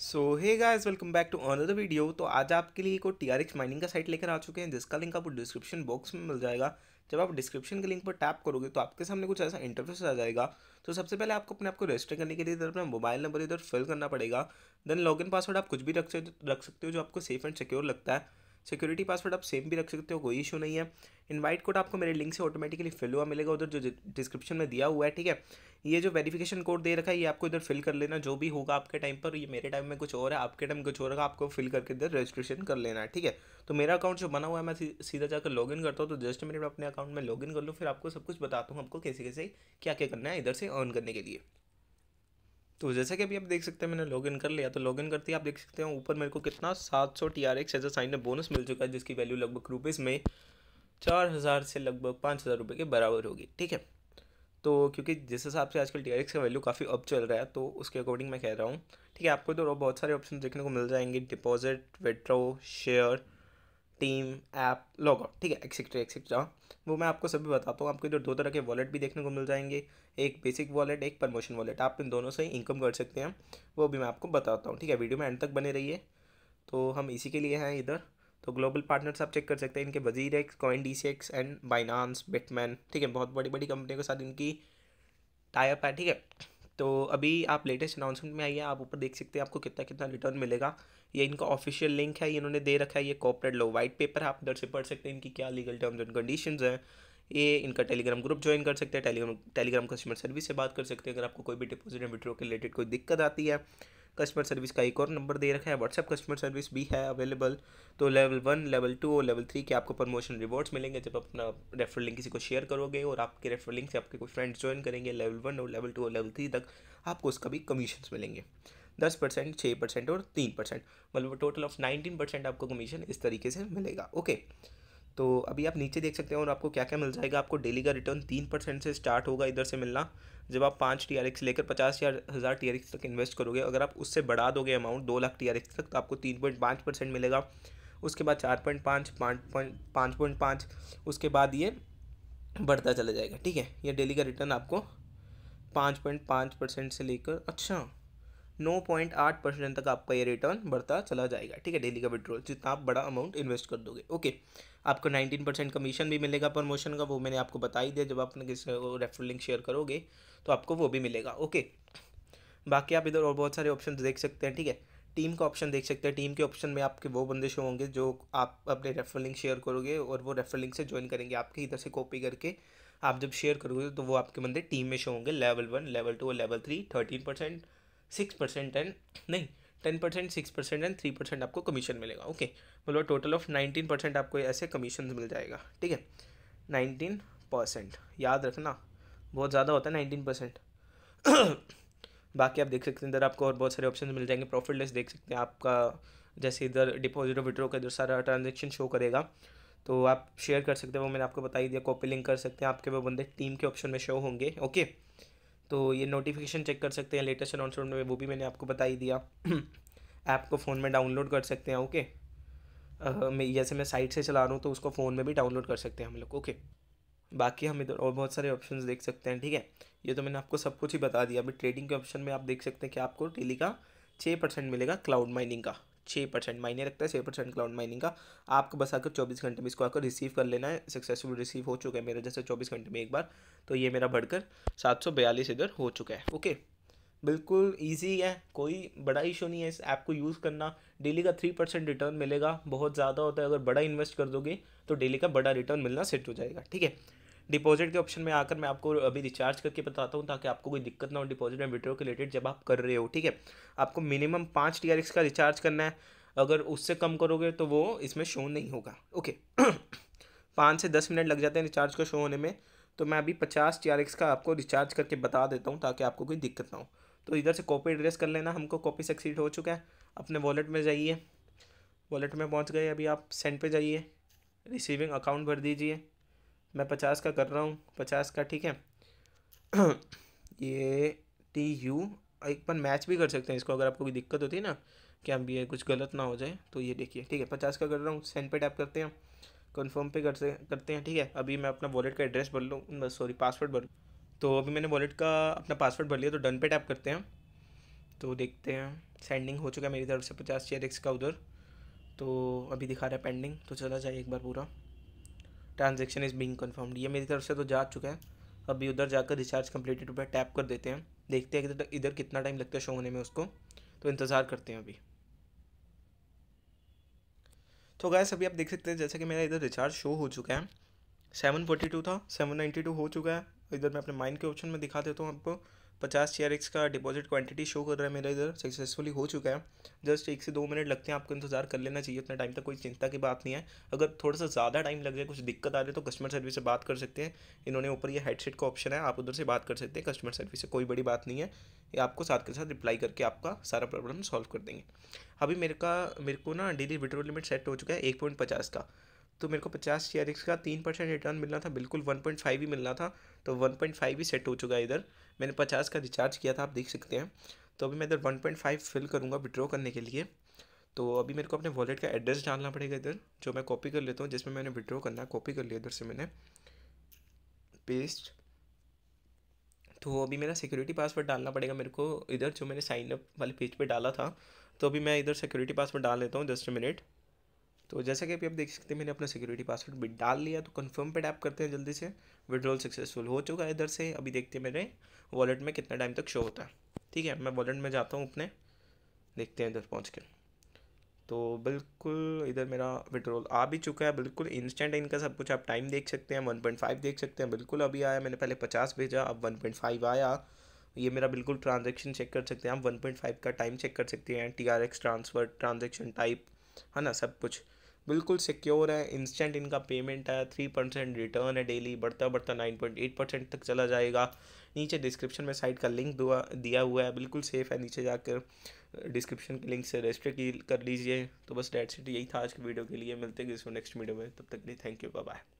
So hey guys welcome back to another video तो आज आपके लिए एक टी आर एक्स माइनिंग का साइट लेकर आ चुके हैं जिसका लिंक आपको डिस्क्रिप्शन बॉक्स में मिल जाएगा जब आप डिस्क्रिप्शन के लिंक पर टैप करोगे तो आपके सामने कुछ ऐसा इंटरफेस आ जाएगा तो सबसे पहले आपको अपने आप को रजिस्टर करने के लिए इधर अपना मोबाइल नंबर इधर फिल करना पड़ेगा देन इन पासवर्ड आप कुछ भी रख रख सकते हो जो आपको सेफ एंड सिक्योर लगता है सिक्योरिटी पासवर्ड आप सेम भी रख सकते हो कोई इशू नहीं है इनवाइट कोड आपको मेरे लिंक से ऑटोमेटिकली फिल हुआ मिलेगा उधर जो डिस्क्रिप्शन में दिया हुआ है ठीक है ये जो वेरिफिकेशन कोड दे रखा है ये आपको इधर फिल कर लेना जो भी होगा आपके टाइम पर ये मेरे टाइम में कुछ और है आपके टाइम कुछ और होगा आपको फिल करके इधर रजिस्ट्रेशन कर लेना है ठीक है तो मेरा अकाउंट जो बना हुआ है मैं सीधा जाकर लॉगिन करता हूँ तो जस्ट मिनट अपने अकाउंट में इन कर लूँ फिर आपको सब कुछ बताता हूँ आपको कैसे कैसे क्या क्या करना है इधर से अर्न करने के लिए तो जैसे कि अभी आप देख सकते हैं मैंने लॉगिन कर लिया तो लॉगिन करते ही आप देख सकते हैं ऊपर मेरे को कितना सात सौ T R X as a sign bonus मिल चुका है जिसकी वैल्यू लगभग रुपीज़ में चार हज़ार से लगभग पाँच हज़ार रुपये के बराबर होगी ठीक है तो क्योंकि जिस हिसाब से आजकल डी का वैल्यू काफ़ी अप चल रहा है तो उसके अकॉर्डिंग मैं कह रहा हूँ ठीक है आपको तो बहुत सारे ऑप्शन देखने को मिल जाएंगे deposit withdraw share team app log out ठीक है एक्सेट्रा एक्सेट्रा वो मैं आपको सभी बताता हूँ आपको इधर दो तरह के वॉलेट भी देखने को मिल जाएंगे एक बेसिक वॉलेट एक प्रमोशन वॉलेट आप इन दोनों से ही इनकम कर सकते हैं वो भी मैं आपको बताता हूँ ठीक है वीडियो में एंड तक बने रहिए तो हम इसी के लिए हैं इधर तो ग्लोबल पार्टनर्स आप चेक कर सकते हैं इनके WazirX CoinDCX and Binance बिटमैन ठीक है बहुत बड़ी बड़ी कंपनी के साथ इनकी टाइप है ठीक है तो अभी आप लेटेस्ट अनाउंसमेंट में आइए आप ऊपर देख सकते हैं आपको कितना कितना रिटर्न मिलेगा ये इनका ऑफिशियल लिंक है इन्होंने दे रखा है ये कॉपरेट लो वाइट पेपर है आप इधर से पढ़ सकते हैं इनकी क्या लीगल टर्म्स एंड कंडीशन हैं ये इनका टेलीग्राम ग्रुप ज्वाइन कर सकते हैं टेलीग्राम टेलीग्राम कस्टमर सर्विस से बात कर सकते हैं अगर आपको कोई भी डिपोजिट एंड विड्रो के रिलेटेड कोई दिक्कत आती है कस्टमर सर्विस का एक और नंबर दे रखा है व्हाट्सअप कस्टमर सर्विस भी है अवेलेबल तो लेवल वन लेवल टू और लेवल थ्री के आपको प्रमोशन रिवॉर्ड्स मिलेंगे जब अपना रेफर लिंक किसी को शेयर करोगे और आपके रेफर लिंक से आपके कोई फ्रेंड्स ज्वाइन करेंगे लेवल वन और लेवल टू और लेवल थ्री तक आपको उसका भी कमीशन मिलेंगे दस परसेंट छः परसेंट और तीन परसेंट मतलब टोटल ऑफ नाइनटीन परसेंट आपको कमीशन इस तरीके से मिलेगा ओके okay. तो अभी आप नीचे देख सकते हैं और आपको क्या क्या मिल जाएगा आपको डेली का रिटर्न तीन परसेंट से स्टार्ट होगा इधर से मिलना जब आप पाँच टी आर एक्स लेकर पचास या हज़ार टी आर एक्स तक इन्वेस्ट करोगे अगर आप उससे बढ़ा दोगे अमाउंट दो लाख टी आर एक्स तक तो आपको तीन पॉइंट पाँच परसेंट मिलेगा उसके बाद चार पॉइंट पाँच पाँच पॉइंट पाँच उसके बाद ये बढ़ता चला जाएगा ठीक है ये डेली का रिटर्न आपको पाँच पॉइंट पाँच परसेंट से लेकर अच्छा नौ पॉइंट आठ परसेंट तक आपका ये रिटर्न बढ़ता चला जाएगा ठीक है डेली का विड्रॉल जितना आप बड़ा अमाउंट इन्वेस्ट कर दोगे ओके आपको नाइनटीन परसेंट कमीशन भी मिलेगा प्रमोशन का वो मैंने आपको बता ही दिया जब आप किसी रेफर लिंक शेयर करोगे तो आपको वो भी मिलेगा ओके बाकी आप इधर और बहुत सारे ऑप्शन देख सकते हैं ठीक है टीम का ऑप्शन देख सकते हैं टीम के ऑप्शन में आपके वो बंदे शो होंगे जो आप अपने रेफर लिंक शेयर करोगे और वो रेफर लिंक से ज्वाइन करेंगे आपके इधर से कॉपी करके आप जब शेयर करोगे तो वो आपके बंदे टीम में शो होंगे लेवल वन लेवल टू और level three thirteen percent six percent and नहीं ten percent six percent and three percent आपको कमीशन मिलेगा ओके मतलब टोटल ऑफ नाइनटीन परसेंट आपको ऐसे कमीशन मिल जाएगा ठीक है नाइनटीन परसेंट याद रखना बहुत ज़्यादा होता है नाइनटीन परसेंट बाकी आप देख सकते हैं इधर आपको और बहुत सारे ऑप्शन मिल जाएंगे प्रॉफिट लेस देख सकते हैं आपका जैसे इधर डिपॉजिट और विड्रो का इधर सारा ट्रांजेक्शन शो करेगा तो आप शेयर कर सकते हैं वो मैंने आपको बताई दिया कॉपी लिंक कर सकते हैं आपके वो बंदे टीम के ऑप्शन में शो होंगे ओके तो ये नोटिफिकेशन चेक कर सकते हैं लेटेस्ट अनाउंसमेंट में वो भी मैंने आपको बता ही दिया ऐप को फ़ोन में डाउनलोड कर सकते हैं ओके मैं जैसे मैं साइट से चला रहा हूँ तो उसको फ़ोन में भी डाउनलोड कर सकते हैं हम लोग ओके बाकी हम इधर और बहुत सारे ऑप्शंस देख सकते हैं ठीक है ये तो मैंने आपको सब कुछ ही बता दिया अभी ट्रेडिंग के ऑप्शन में आप देख सकते हैं कि आपको डेली का छः परसेंट मिलेगा क्लाउड माइनिंग का छः परसेंट मायने रखता है छः परसेंट क्लाउड माइनिंग का आपको बस आकर चौबीस घंटे में इसको आकर रिसीव कर लेना है सक्सेसफुल रिसीव हो चुका है मेरा जैसे चौबीस घंटे में एक बार तो ये मेरा बढ़कर सात सौ बयालीस इधर हो चुका है ओके बिल्कुल ईजी है कोई बड़ा इशू नहीं है इस ऐप को यूज़ करना डेली का थ्री परसेंट रिटर्न मिलेगा बहुत ज़्यादा होता है अगर बड़ा इन्वेस्ट कर दोगे तो डेली का बड़ा रिटर्न मिलना सेट हो जाएगा ठीक है डिपॉजिट के ऑप्शन में आकर मैं आपको अभी रिचार्ज करके बताता हूँ ताकि आपको कोई दिक्कत ना हो डिपॉजिट में विड्रो के रिलेटेड जब आप कर रहे हो ठीक है आपको मिनिमम पाँच टी का रिचार्ज करना है अगर उससे कम करोगे तो वो इसमें शो नहीं होगा ओके पाँच से दस मिनट लग जाते हैं रिचार्ज को शो होने में तो मैं अभी पचास टी का आपको रिचार्ज करके बता देता हूँ ताकि आपको कोई दिक्कत ना हो तो इधर से कॉपी एड्रेस कर लेना हमको कॉपी सक्सीड हो चुका है अपने वॉलेट में जाइए वॉलेट में पहुँच गए अभी आप सेंड पे जाइए रिसीविंग अकाउंट भर दीजिए मैं पचास का कर रहा हूँ पचास का ठीक है ये टी यू एक बार मैच भी कर सकते हैं इसको अगर आपको कोई दिक्कत होती है ना कि हम ये कुछ गलत ना हो जाए तो ये देखिए ठीक है पचास का कर रहा हूँ सेंड पे टैप करते हैं कन्फर्म पे करते करते हैं ठीक है अभी मैं अपना वॉलेट का एड्रेस भर लूँ सॉरी पासवर्ड भर तो अभी मैंने वॉलेट का अपना पासवर्ड भर लिया तो डन पे टैप करते हैं तो देखते हैं सेंडिंग हो चुका है मेरी तरफ से पचास चेयर एक्स का उधर तो अभी दिखा रहा है पेंडिंग तो चला जाए एक बार पूरा ट्रांजेक्शन इज़ बिंग कन्फर्म्ड ये मेरी तरफ से तो जा चुका है अभी उधर जाकर रिचार्ज कम्प्लीटेड पर टैप कर देते हैं देखते हैं कि इधर कितना टाइम लगता है शो होने में उसको तो इंतज़ार करते हैं अभी तो गैस अभी आप देख सकते हैं जैसा कि मेरा इधर रिचार्ज शो हो चुका है सेवन फोर्टी टू था सेवन नाइन्टी टू हो चुका है इधर मैं अपने माइंड के ऑप्शन में दिखा देता हूँ आपको पचास चेयर एक्स का डिपॉजिट क्वांटिटी शो कर रहा है मेरा इधर सक्सेसफुली हो चुका है जस्ट एक से दो मिनट लगते हैं आपको इंतजार कर लेना चाहिए उतना टाइम तक कोई चिंता की बात नहीं है अगर थोड़ा सा ज़्यादा टाइम लग जाए कुछ दिक्कत आ रही है तो कस्टमर सर्विस से बात कर सकते हैं इन्होंने ऊपर ये हेडसेट का ऑप्शन है आप उधर से बात कर सकते हैं कस्टमर सर्विस से कोई बड़ी बात नहीं है ये आपको साथ के साथ रिप्लाई करके आपका सारा प्रॉब्लम सॉल्व कर देंगे अभी मेरे का मेरे को ना डेली विड्रो लिमिट सेट हो चुका है एक पॉइंट पचास का तो मेरे को पचास टी का तीन परसेंट रिटर्न मिलना था बिल्कुल वन पॉइंट फाइव ही मिलना था तो वन पॉइंट फाइव ही सेट हो चुका है इधर मैंने पचास का रिचार्ज किया था आप देख सकते हैं तो अभी मैं इधर वन पॉइंट फाइव फिल करूँगा विड्रॉ करने के लिए तो अभी मेरे को अपने वॉलेट का एड्रेस डालना पड़ेगा इधर जो मैं कॉपी कर लेता हूँ जिसमें मैंने विड्रॉ करना है कॉपी कर लिया इधर से मैंने पेस्ट तो अभी मेरा सिक्योरिटी पासवर्ड डालना पड़ेगा मेरे को इधर जो मैंने साइनअप वाले पेज पर डाला था तो अभी मैं इधर सिक्योरिटी पासवर्ड डाल लेता हूँ जस्ट मिनट तो जैसा कि अभी आप देख सकते हैं मैंने अपना सिक्योरिटी पासवर्ड भी डाल लिया तो कंफर्म पे टैप करते हैं जल्दी से विड्रॉल सक्सेसफुल हो चुका है इधर से अभी देखते हैं मेरे वॉलेट में कितना टाइम तक शो होता है ठीक है मैं वॉलेट में जाता हूँ अपने देखते हैं इधर पहुँच कर तो बिल्कुल इधर मेरा विड्रॉल आ भी चुका है बिल्कुल इंस्टेंट है इनका सब कुछ आप टाइम देख सकते हैं वन पॉइंट फाइव देख सकते हैं बिल्कुल अभी आया मैंने पहले पचास भेजा अब वन पॉइंट फाइव आया ये मेरा बिल्कुल ट्रांजेक्शन चेक कर सकते हैं आप वन पॉइंट फाइव का टाइम चेक कर सकते हैं T R X transfer transaction type है ना सब कुछ बिल्कुल सिक्योर है इंस्टेंट इनका पेमेंट है थ्री परसेंट रिटर्न है डेली बढ़ता बढ़ता नाइन पॉइंट एट परसेंट तक चला जाएगा नीचे डिस्क्रिप्शन में साइट का लिंक दिया हुआ है बिल्कुल सेफ़ है नीचे जाकर डिस्क्रिप्शन के लिंक से रजिस्टर कर लीजिए तो बस डेट सीट यही था आज के वीडियो के लिए मिलते हैं इसको नेक्स्ट वीडियो में तब तक के लिए थैंक यू बाय